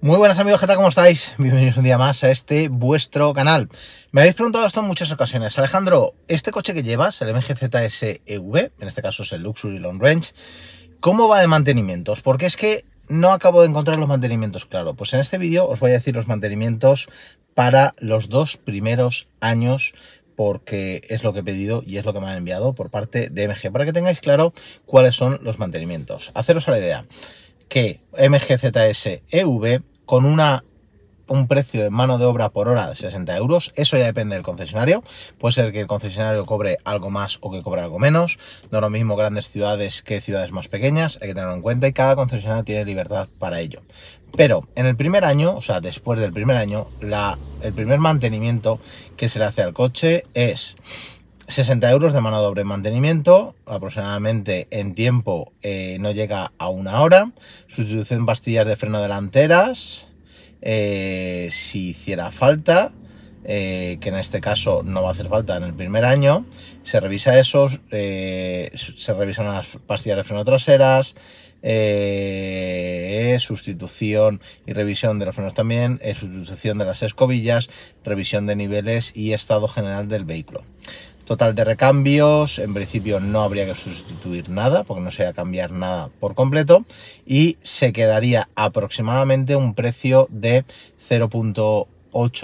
Muy buenas amigos, ¿qué tal? ¿Cómo estáis? Bienvenidos un día más a este vuestro canal. Me habéis preguntado esto en muchas ocasiones. Alejandro, este coche que llevas, el MG ZS EV, en este caso es el Luxury Long Range, ¿cómo va de mantenimientos? Porque es que no acabo de encontrar los mantenimientos, claro. Pues en este vídeo os voy a decir los mantenimientos para los dos primeros años porque es lo que he pedido y es lo que me han enviado por parte de MG, para que tengáis claro cuáles son los mantenimientos. Haceros a la idea que MGZS-EV con una un precio de mano de obra por hora de 60 euros, eso ya depende del concesionario, puede ser que el concesionario cobre algo más o que cobre algo menos, no lo mismo grandes ciudades que ciudades más pequeñas, hay que tenerlo en cuenta y cada concesionario tiene libertad para ello. Pero en el primer año, o sea, después del primer año, la, el primer mantenimiento que se le hace al coche es 60 euros de mano de mantenimiento, aproximadamente en tiempo eh, no llega a una hora. Sustitución pastillas de freno delanteras, eh, si hiciera falta, eh, que en este caso no va a hacer falta en el primer año. Se revisa eso, se revisan las pastillas de freno traseras, eh, sustitución y revisión de los frenos también, eh, sustitución de las escobillas, revisión de niveles y estado general del vehículo. Total de recambios, en principio no habría que sustituir nada, porque no se va a cambiar nada por completo, y se quedaría aproximadamente un precio de 0.8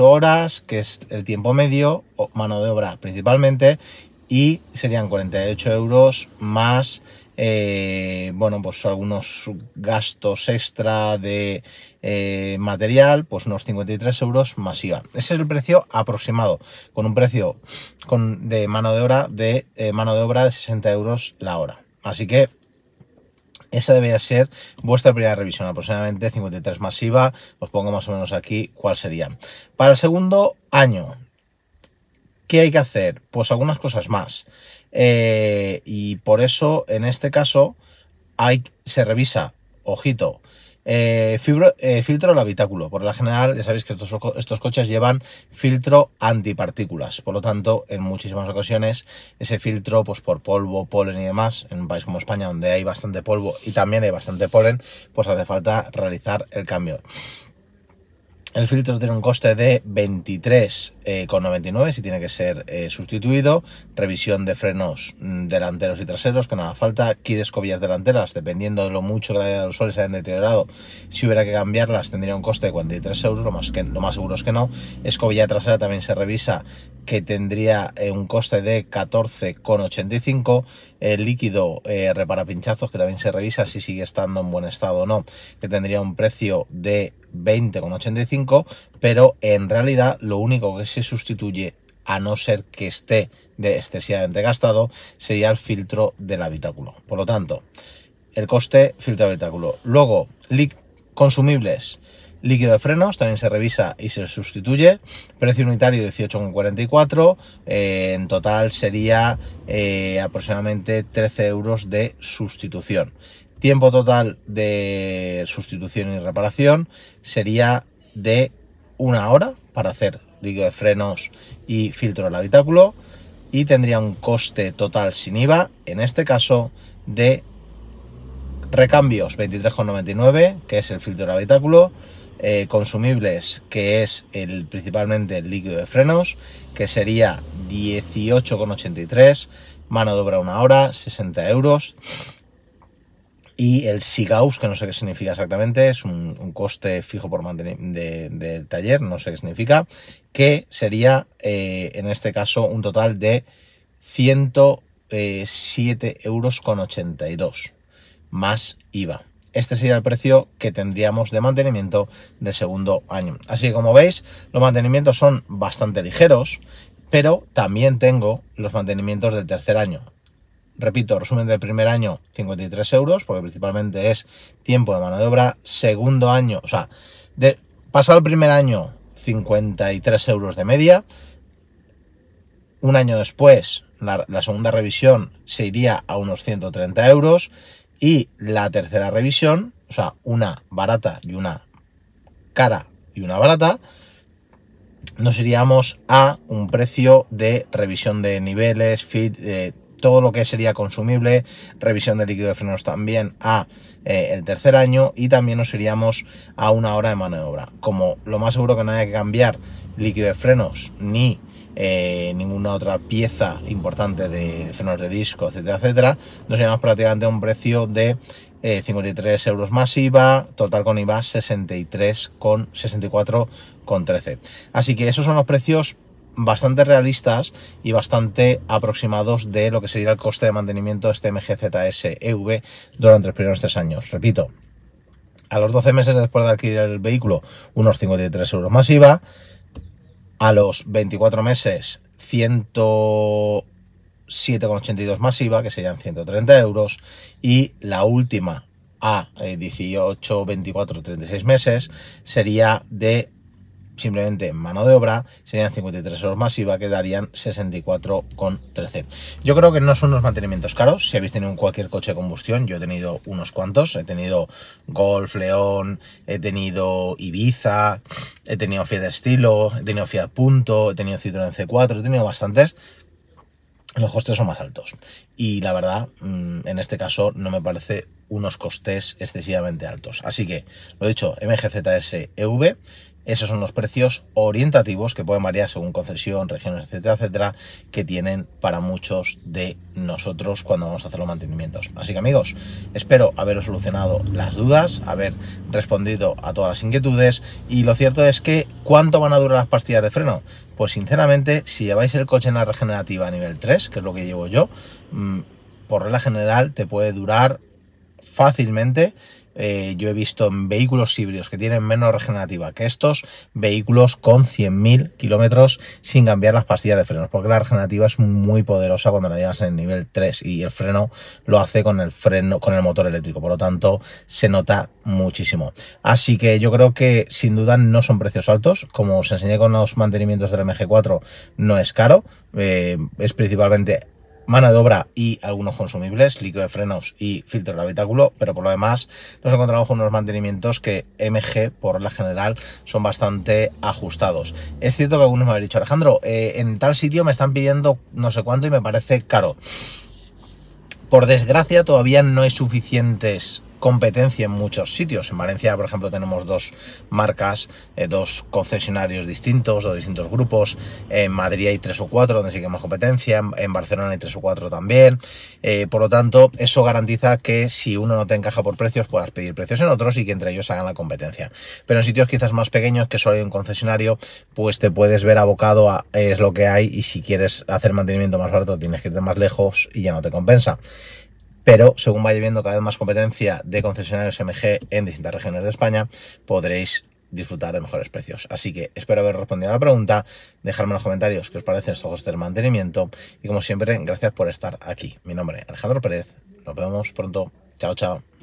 horas, que es el tiempo medio, mano de obra principalmente, y serían 48 euros más eh, bueno, pues algunos gastos extra de eh, material, pues unos 53 euros masiva Ese es el precio aproximado, con un precio con, de mano de obra de eh, mano de obra de 60 euros la hora. Así que esa debería ser vuestra primera revisión, aproximadamente 53 masiva Os pongo más o menos aquí cuál sería. Para el segundo año, ¿qué hay que hacer? Pues algunas cosas más. Eh, y por eso, en este caso, hay, se revisa, ojito, eh, eh, filtro el habitáculo. Por lo general, ya sabéis que estos, estos, coches llevan filtro antipartículas. Por lo tanto, en muchísimas ocasiones, ese filtro, pues por polvo, polen y demás, en un país como España, donde hay bastante polvo y también hay bastante polen, pues hace falta realizar el cambio. El filtro tiene un coste de 23 eh, con 99 si tiene que ser eh, sustituido, revisión de frenos mm, delanteros y traseros que no falta, aquí de escobillas delanteras, dependiendo de lo mucho que los soles se hayan deteriorado, si hubiera que cambiarlas tendría un coste de 43 euros, lo más, que, lo más seguro es que no, escobilla trasera también se revisa que tendría eh, un coste de 14,85, el líquido repara pinchazos que también se revisa si sigue estando en buen estado o no, que tendría un precio de 20,85, pero en realidad lo único que se sustituye, a no ser que esté de excesivamente gastado, sería el filtro del habitáculo. Por lo tanto, el coste filtro habitáculo. Luego, consumibles. Líquido de frenos también se revisa y se sustituye. Precio unitario 18,44. Eh, en total sería eh, aproximadamente 13 euros de sustitución. Tiempo total de sustitución y reparación sería de una hora para hacer líquido de frenos y filtro del habitáculo y tendría un coste total sin IVA, en este caso de recambios 23,99, que es el filtro del habitáculo, eh, consumibles, que es el principalmente el líquido de frenos, que sería 18,83, mano de obra una hora, 60 euros, y el SIGAUS, que no sé qué significa exactamente, es un, coste fijo por de, del taller, no sé qué significa, que sería eh, en este caso un total de 107,82 eh, euros más IVA. Este sería el precio que tendríamos de mantenimiento del segundo año. Así que como veis, los mantenimientos son bastante ligeros, pero también tengo los mantenimientos del tercer año. Repito, resumen del primer año, 53 euros, porque principalmente es tiempo de mano de obra. Segundo año, o sea, de, pasado el primer año, 53 euros de media. Un año después, la, segunda revisión se iría a unos 130 euros. Y la tercera revisión, o sea, una barata y una cara y una barata, nos iríamos a un precio de revisión de niveles, feed, todo lo que sería consumible, revisión de líquido de frenos también a eh, el tercer año y también nos iríamos a una hora de maniobra. Como lo más seguro que no haya que cambiar líquido de frenos ni eh, ninguna otra pieza importante de frenos de disco, etcétera, etcétera, nos llevamos prácticamente a un precio de 53 eh, euros más IVA, total con IVA 63 con 13. Así que esos son los precios bastante realistas y bastante aproximados de lo que sería el coste de mantenimiento de este MGZS EV durante los primeros tres años. Repito, a los 12 meses después de adquirir el vehículo, unos 53 euros masiva, A los 24 meses, 107,82 más que serían 130 euros. Y la última a 18, 24, 36 meses sería de simplemente mano de obra serían 53 horas más quedarían 64,13 yo creo que no son los mantenimientos caros si habéis tenido cualquier coche de combustión yo he tenido unos cuantos he tenido Golf León he tenido Ibiza he tenido Fiat Estilo he tenido Fiat Punto he tenido Citroën C4 he tenido bastantes los costes son más altos. Y la verdad, mm, en este caso no me parece unos costes excesivamente altos. Así que, lo he dicho, MGZS-EV esos son los precios orientativos que pueden variar según concesión, regiones, etcétera, etcétera, que tienen para muchos de nosotros cuando vamos a hacer los mantenimientos. Así que amigos, espero haberos solucionado las dudas, haber respondido a todas las inquietudes y lo cierto es que ¿cuánto van a durar las pastillas de freno? Pues sinceramente, si lleváis el coche en la regenerativa a nivel 3, que es lo que llevo yo, mm, por regla general te puede durar fácilmente. Eh, yo he visto en vehículos híbridos que tienen menos regenerativa que estos vehículos con 100.000 kilómetros sin cambiar las pastillas de frenos, porque la regenerativa es muy poderosa cuando la llevas en el nivel 3 y el freno lo hace con el freno, con el motor eléctrico, por lo tanto se nota muchísimo. Así que yo creo que sin duda no son precios altos, como os enseñé con los mantenimientos del MG4, no es caro, eh, es principalmente mano de obra y algunos consumibles, líquido de frenos y filtro de habitáculo, pero por lo demás nos encontramos con unos mantenimientos que MG por la general son bastante ajustados. Es cierto que algunos me han dicho, Alejandro, eh, en tal sitio me están pidiendo no sé cuánto y me parece caro. Por desgracia todavía no hay suficientes competencia en muchos sitios. En Valencia, por ejemplo, tenemos dos marcas, eh, dos concesionarios distintos o distintos grupos. En Madrid hay tres o cuatro donde sí que más competencia. En Barcelona hay tres o cuatro también. Eh, por lo tanto, eso garantiza que si uno no te encaja por precios, puedas pedir precios en otros y que entre ellos hagan la competencia. Pero en sitios quizás más pequeños, que solo hay un concesionario, pues te puedes ver abocado a es lo que hay y si quieres hacer mantenimiento más barato tienes que irte más lejos y ya no te compensa pero según vaya viendo cada vez más competencia de concesionarios MG en distintas regiones de España, podréis disfrutar de mejores precios. Así que espero haber respondido a la pregunta, dejadme en los comentarios qué os parece estos costes del mantenimiento y como siempre, gracias por estar aquí. Mi nombre es Alejandro Pérez, nos vemos pronto, chao chao.